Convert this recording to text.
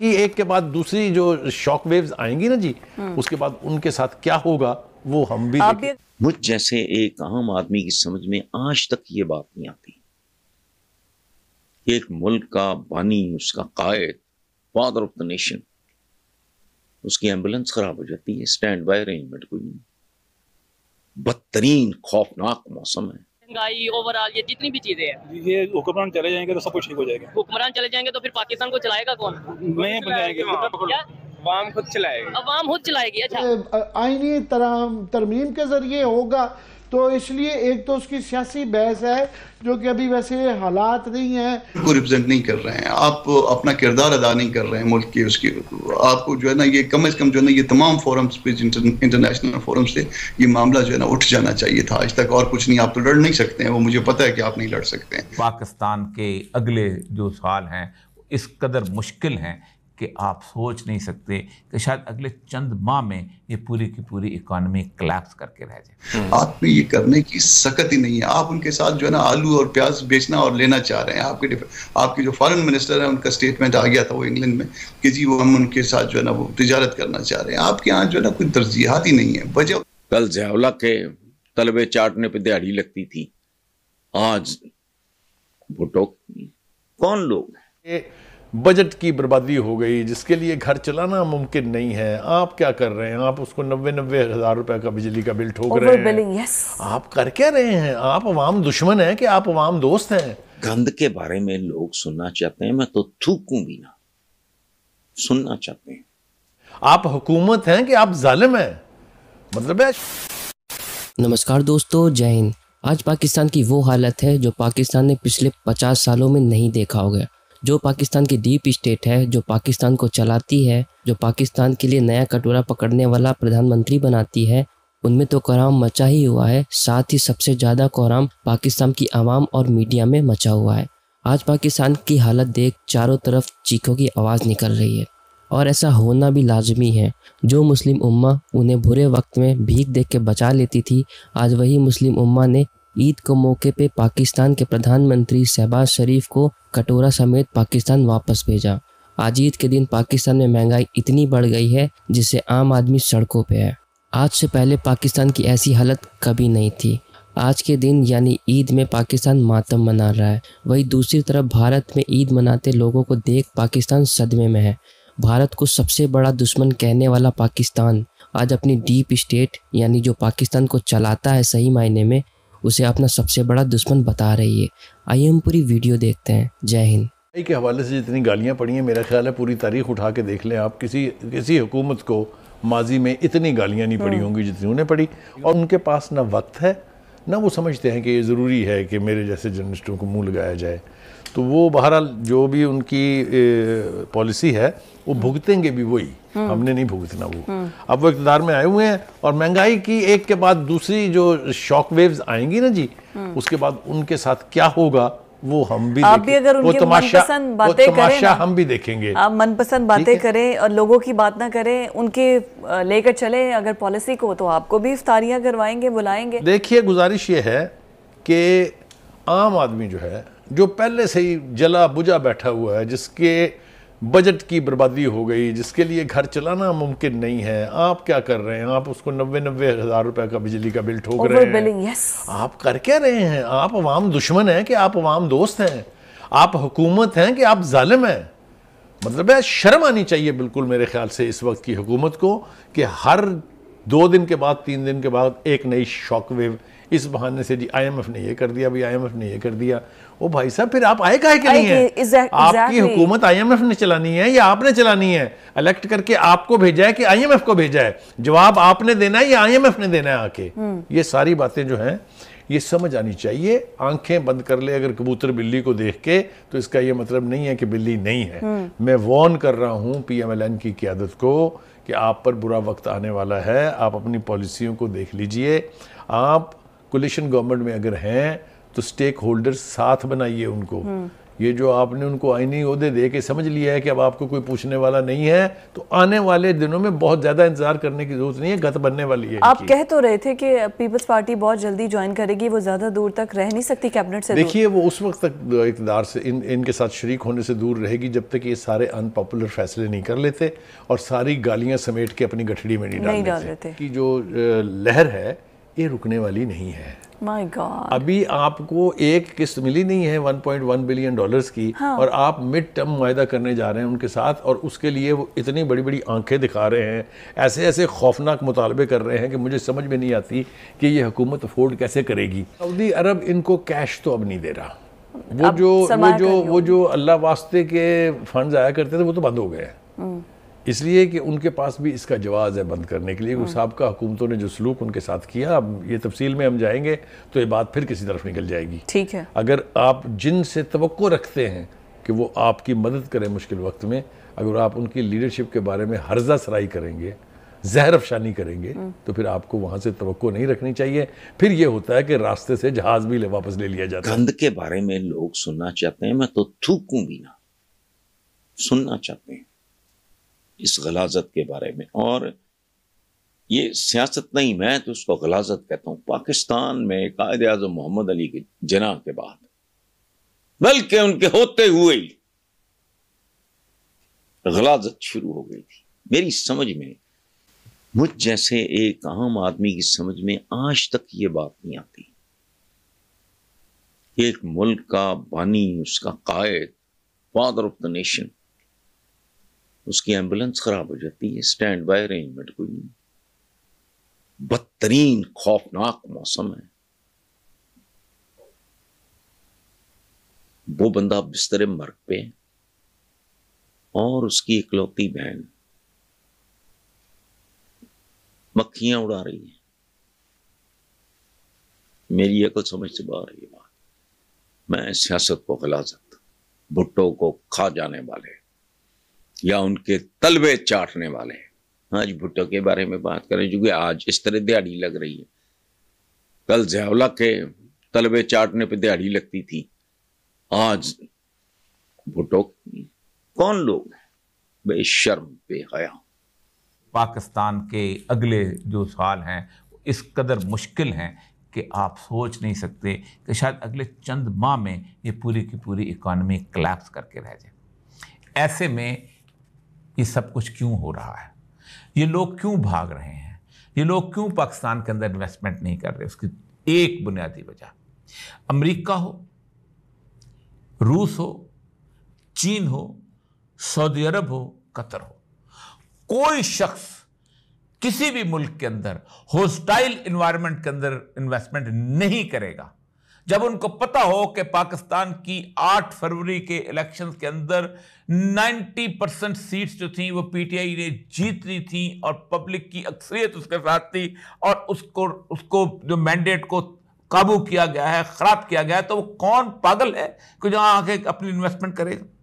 कि एक के बाद दूसरी जो शॉक वेव्स आएंगी ना जी उसके बाद उनके साथ क्या होगा वो हम भी मुझ जैसे एक आम आदमी की समझ में आज तक ये बात नहीं आती एक मुल्क का बानी उसका कायद फादर ऑफ द नेशन उसकी एम्बुलेंस खराब हो जाती है स्टैंड बाय अरेंजमेंट कोई नहीं बदतरीन खौफनाक मौसम है महंगाई ओवरऑल ये जितनी भी चीजें हैं ये हुक्मरान चले जाएंगे तो सब कुछ ठीक हो जाएगा हुक्मरान चले जाएंगे तो फिर पाकिस्तान को चलाएगा कौन नहीं बनाएंगे खुद चलाएगी अवाम खुद चलाएगी अच्छा आईनी तरह तरमीम के जरिए होगा तो इसलिए एक तो उसकी सियासी बहस है जो कि अभी वैसे हालात नहीं है को रिप्रेजेंट नहीं कर रहे हैं आप अपना किरदार अदा नहीं कर रहे हैं मुल्क के उसके आपको जो है ना ये कम अज कम जो है ना ये तमाम फोरम्स पे इंटरनेशनल फोरम से ये मामला जो है ना उठ जाना चाहिए था आज तक और कुछ नहीं आप तो लड़ नहीं सकते हैं वो मुझे पता है कि आप नहीं लड़ सकते हैं पाकिस्तान के अगले जो साल हैं इस कदर मुश्किल हैं कि आप सोच नहीं सकते कि शायद अगले चंद माह में ये पूरी की पूरी इकोनॉमी क्लैप्स करके रह जाए हम्म। आप में ये करने की सकत ही नहीं है आप उनके साथ जो है ना आलू और प्याज बेचना और लेना चाह रहे हैं आपके आपके जो फॉरेन मिनिस्टर है उनका स्टेटमेंट आ गया था वो इंग्लैंड में कि जी वो हम उनके साथ जो है ना वो तजारत करना चाह रहे हैं आपके यहाँ जो है ना कोई तरजीहत ही नहीं है वजह कल जयावला के तलबे चाटने पर दिहाड़ी लगती थी आज भुटो कौन लोग बजट की बर्बादी हो गई जिसके लिए घर चलाना मुमकिन नहीं है आप क्या कर रहे हैं आप उसको नब्बे नब्बे हज़ार रुपए का बिजली का बिल ठोक रहे हैं yes. आप कर क्या रहे हैं आप अवाम दुश्मन हैं कि आप अवाम दोस्त हैं गंद के बारे में लोग सुनना चाहते हैं मैं तो थूकू भी ना सुनना चाहते हैं आप हुकूमत हैं कि आप जालिम हैं मतलब है नमस्कार दोस्तों जय हिंद आज पाकिस्तान की वो हालत है जो पाकिस्तान ने पिछले पचास सालों में नहीं देखा होगा जो पाकिस्तान की डीप स्टेट है जो पाकिस्तान को चलाती है जो पाकिस्तान के लिए नया कटोरा पकड़ने वाला प्रधानमंत्री बनाती है उनमें तो कोहराम मचा ही हुआ है साथ ही सबसे ज़्यादा कोहराम पाकिस्तान की आवाम और मीडिया में मचा हुआ है आज पाकिस्तान की हालत देख चारों तरफ चीखों की आवाज़ निकल रही है और ऐसा होना भी लाजमी है जो मुस्लिम उम्मा उन्हें बुरे वक्त में भीख देख के बचा लेती थी आज वही मुस्लिम उम्मा ने ईद के मौके पर पाकिस्तान के प्रधानमंत्री शहबाज शरीफ को कटोरा समेत पाकिस्तान वापस भेजा आज ईद के दिन पाकिस्तान में महंगाई इतनी बढ़ गई है जिससे आम आदमी सड़कों पे है आज से पहले पाकिस्तान की ऐसी हालत कभी नहीं थी आज के दिन यानी ईद में पाकिस्तान मातम मना रहा है वहीं दूसरी तरफ भारत में ईद मनाते लोगों को देख पाकिस्तान सदमे में है भारत को सबसे बड़ा दुश्मन कहने वाला पाकिस्तान आज अपनी डीप स्टेट यानी जो पाकिस्तान को चलाता है सही मायने में उसे अपना सबसे बड़ा दुश्मन बता रही है आइए हम पूरी वीडियो देखते हैं जय हिंद के हवाले से जितनी गालियाँ पड़ी हैं मेरा ख्याल है पूरी तारीख उठा के देख लें आप किसी किसी हुकूमत को माजी में इतनी गालियाँ नहीं पड़ी हाँ। होंगी जितनी उन्हें पड़ी और उनके पास ना वक्त है ना वो समझते हैं कि ये ज़रूरी है कि मेरे जैसे जर्नलिस्टों को मुँह लगाया जाए तो वो बहरहाल जो भी उनकी पॉलिसी है वो भुगतेंगे भी वही हम्म। हमने नहीं भुगतना वो हम्म। अब वो इकतदार में आए हुए हैं और महंगाई की एक के बाद दूसरी जो शॉक वेव्स आएंगी ना जी हम्म। उसके बाद उनके साथ क्या होगा वो हम भी आप भी अगर उनके मनपसंद बातें तमाशा हम भी देखेंगे आप मनपसंद बातें करें और लोगों की बात ना करें उनके लेकर चले अगर पॉलिसी को तो आपको भी इफ्तारियां करवाएंगे बुलाएंगे देखिए गुजारिश ये है कि आम आदमी जो है जो पहले से ही जला बुझा बैठा हुआ है जिसके बजट की बर्बादी हो गई जिसके लिए घर चलाना मुमकिन नहीं है आप क्या कर रहे हैं आप उसको नब्बे नब्बे हज़ार रुपए का बिजली का बिल ठोक रहे हैं yes. आप कर क्या रहे हैं आप अवाम दुश्मन हैं कि आप अवाम दोस्त हैं आप हुकूमत हैं कि आप जालिम हैं मतलब है शर्म आनी चाहिए बिल्कुल मेरे ख्याल से इस वक्त की हुकूमत को कि हर दो दिन के बाद तीन दिन के बाद एक नई शॉक वेव इस बहाने से जी आईएमएफ ने ये कर दिया भाई आईएमएफ ने ये कर दिया वो भाई साहब फिर आप आए काहे के नहीं है आपकी हुकूमत आईएमएफ ने चलानी है या आपने चलानी है इलेक्ट करके आपको भेजा है कि आईएमएफ को भेजा है जवाब आपने देना है या आईएमएफ ने देना है आके हम्म। ये सारी बातें जो हैं ये समझ आनी चाहिए आंखें बंद कर ले अगर कबूतर बिल्ली को देख के तो इसका ये मतलब नहीं है कि बिल्ली नहीं है हम्म। मैं वॉर्न कर रहा हूँ पीएमएलएन की क्यादत को कि आप पर बुरा वक्त आने वाला है आप अपनी पॉलिसियों को देख लीजिए आप कोलिशन गवर्नमेंट में अगर हैं तो स्टेक होल्डर साथ बनाइए उनको हम्म। ये जो आपने उनको आईनी अहदे दे के समझ लिया है कि अब आपको कोई पूछने वाला नहीं है तो आने वाले दिनों में बहुत ज़्यादा इंतजार करने की जरूरत नहीं है गत बनने वाली है आप कह तो रहे थे कि पीपल्स पार्टी बहुत जल्दी ज्वाइन करेगी वो ज़्यादा दूर तक रह नहीं सकती कैबिनेट से तो। देखिए वो उस वक्त तक इकदार से इन इनके साथ शरीक होने से दूर रहेगी जब तक ये सारे अनपॉपुलर फैसले नहीं कर लेते और सारी गालियां समेट के अपनी गठड़ी में नहीं डाल थे कि जो लहर है ये रुकने वाली नहीं है माय गॉड अभी आपको एक किस्त मिली नहीं है 1.1 बिलियन डॉलर्स की हाँ. और आप मिड टर्म वायदा करने जा रहे हैं उनके साथ और उसके लिए वो इतनी बड़ी बड़ी आंखें दिखा रहे हैं ऐसे ऐसे खौफनाक मुतालबे कर रहे हैं कि मुझे समझ में नहीं आती कि ये हुकूमत अफोर्ड कैसे करेगी सऊदी अरब इनको कैश तो अब नहीं दे रहा वो जो वो जो वो जो अल्लाह वास्ते के फंड आया करते थे वो तो बंद हो गए हैं इसलिए कि उनके पास भी इसका जवाब है बंद करने के लिए हाँ। का हुकूमतों ने जो सलूक उनके साथ किया अब ये तफसील में हम जाएंगे तो ये बात फिर किसी तरफ निकल जाएगी ठीक है अगर आप जिन से तो रखते हैं कि वो आपकी मदद करें मुश्किल वक्त में अगर आप उनकी लीडरशिप के बारे में हर्जा सराई करेंगे जहर अफशानी करेंगे हाँ। तो फिर आपको वहां से तो नहीं रखनी चाहिए फिर ये होता है कि रास्ते से जहाज भी ले वापस ले लिया जाता है गंद के बारे में लोग सुनना चाहते हैं मैं तो थूकूं भी ना सुनना चाहते हैं इस गलाजत के बारे में और ये सियासत नहीं मैं तो उसको गलाजत कहता हूं पाकिस्तान में कायद अजम मोहम्मद अली के जना के बाद बल्कि उनके होते हुए ही गलाजत शुरू हो गई थी मेरी समझ में मुझ जैसे एक आम आदमी की समझ में आज तक ये बात नहीं आती एक मुल्क का बानी उसका कायद फादर ऑफ द नेशन उसकी एम्बुलेंस ख़राब हो जाती है स्टैंड बाय अरेंजमेंट कोई नहीं बदतरीन खौफनाक मौसम है वो बंदा बिस्तरे मर्ग पे और उसकी इकलौती बहन मक्खियां उड़ा रही है मेरी अकल समझ से बाहर ये बात मैं सियासत को खिला सकता भुट्टो को खा जाने वाले या उनके तलबे चाटने वाले हैं आज भुट्टो के बारे में बात करें चूंकि आज इस तरह दिहाड़ी लग रही है कल जयावला के तलबे चाटने पर दिहाड़ी लगती थी आज भुट्टो कौन लोग हैं बेशर्म बेहया पाकिस्तान के अगले जो साल हैं इस कदर मुश्किल हैं कि आप सोच नहीं सकते कि शायद अगले चंद माह में ये पूरी की पूरी इकॉनमी क्लैप्स करके रह जाए ऐसे में ये सब कुछ क्यों हो रहा है ये लोग क्यों भाग रहे हैं ये लोग क्यों पाकिस्तान के अंदर इन्वेस्टमेंट नहीं कर रहे उसकी एक बुनियादी वजह अमरीका हो रूस हो चीन हो सऊदी अरब हो कतर हो कोई शख्स किसी भी मुल्क के अंदर होस्टाइल इन्वायरमेंट के अंदर इन्वेस्टमेंट नहीं करेगा जब उनको पता हो कि पाकिस्तान की 8 फरवरी के इलेक्शंस के अंदर 90 परसेंट सीट्स जो थी वो पीटीआई ने जीत ली थी और पब्लिक की अक्सरियत उसके साथ थी और उसको उसको जो मैंडेट को काबू किया गया है ख़राब किया गया है तो वो कौन पागल है कि जहाँ आके अपनी इन्वेस्टमेंट करेगा